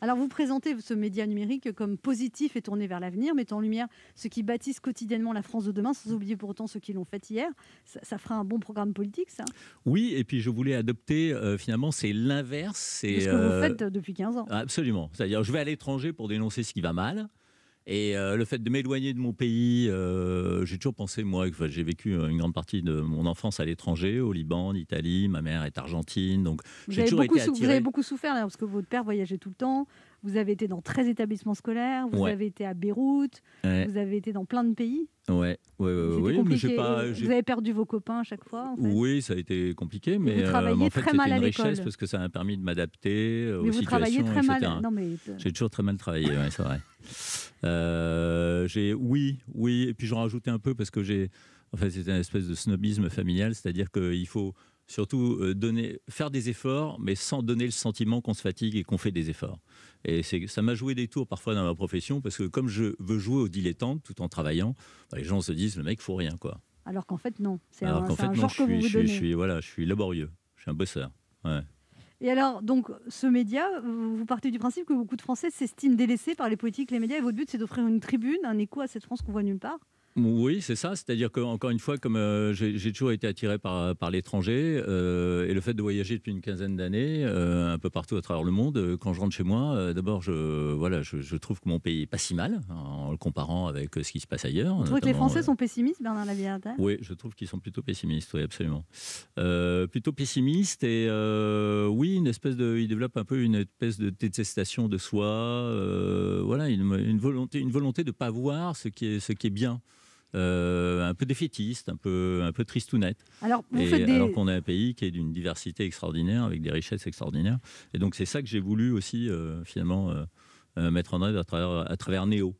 Alors vous présentez ce média numérique comme positif et tourné vers l'avenir, mettant en lumière ce qui bâtissent quotidiennement la France de demain, sans oublier pour autant ceux qui l'ont fait hier. Ça, fera un bon programme politique, ça Oui, et puis je voulais adopter, euh, finalement, c'est l'inverse. C'est ce que vous euh, faites depuis 15 ans. Absolument. C'est-à-dire, je vais à l'étranger pour dénoncer ce qui va mal. Et euh, le fait de m'éloigner de mon pays, euh, j'ai toujours pensé, moi, que j'ai vécu euh, une grande partie de mon enfance à l'étranger, au Liban, en Italie, ma mère est argentine, donc j'ai toujours été attiré. Vous avez beaucoup souffert, là, parce que votre père voyageait tout le temps, vous avez été dans 13 établissements scolaires, vous avez été à Beyrouth, vous avez été dans plein de pays. Ouais, ouais, ouais, pas. Vous avez perdu vos copains à chaque fois. Oui, ça a été compliqué, mais, euh, en fait, une richesse parce que ça m'a permis de m'adapter aux situations, très etc. mal. J'ai toujours très mal travaillé, c'est vrai. Euh, j'ai oui, oui, et puis j'en rajoutais un peu parce que j'ai, fait, c'est une espèce de snobisme familial, c'est-à-dire qu'il faut surtout euh, donner, faire des efforts, mais sans donner le sentiment qu'on se fatigue et qu'on fait des efforts. Et ça m'a joué des tours parfois dans ma profession, parce que comme je veux jouer au dilettante tout en travaillant, bah, les gens se disent le mec faut rien quoi. Alors qu'en fait non. c'est un genre que je suis, voilà, je suis laborieux, je suis un bosseur. Et alors, donc, ce média, vous partez du principe que beaucoup de Français s'estiment délaissés par les politiques, les médias, et votre but, c'est d'offrir une tribune, un écho à cette France qu'on voit nulle part oui, c'est ça. C'est-à-dire qu'encore une fois, comme euh, j'ai toujours été attiré par, l'étranger euh, et le fait de voyager depuis une quinzaine d'années euh, un peu partout à travers le monde, quand je rentre chez moi, d'abord, je, voilà, je, trouve que mon pays est pas si mal hein, en le comparant avec ce qui se passe ailleurs. Vous trouvez que les Français sont pessimistes, Bernard Labiata hein Oui, je trouve qu'ils sont plutôt pessimistes, oui, absolument. plutôt pessimistes et oui, une espèce de, ils développent un peu une espèce de détestation de soi, voilà, une, volonté, une volonté de ne pas voir ce qui est, ce qui est bien. Euh, un peu défaitiste, un peu, un peu tristounette. Alors, alors qu'on est un pays qui est d'une diversité extraordinaire, avec des richesses extraordinaires. Et donc c'est ça que j'ai voulu aussi, euh, finalement, euh, mettre en œuvre à travers, à travers Néo.